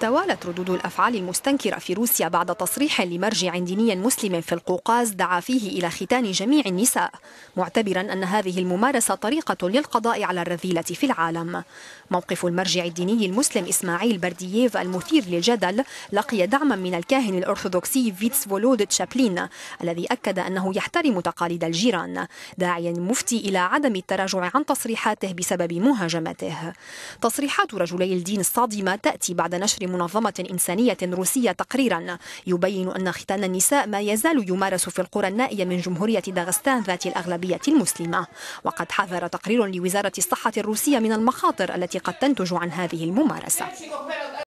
توالت ردود الافعال المستنكره في روسيا بعد تصريح لمرجع ديني مسلم في القوقاز دعا فيه الى ختان جميع النساء معتبرا ان هذه الممارسه طريقه للقضاء على الرذيله في العالم موقف المرجع الديني المسلم اسماعيل بردييف المثير للجدل لقي دعما من الكاهن الارثوذكسي فيتس فولود تشابلين الذي اكد انه يحترم تقاليد الجيران داعيا المفتي الى عدم التراجع عن تصريحاته بسبب مهاجمته تصريحات رجلي الدين الصادمه تاتي بعد نشر لمنظمة إنسانية روسية تقريرا يبين أن ختان النساء ما يزال يمارس في القرى النائية من جمهورية داغستان ذات الأغلبية المسلمة وقد حذر تقرير لوزارة الصحة الروسية من المخاطر التي قد تنتج عن هذه الممارسة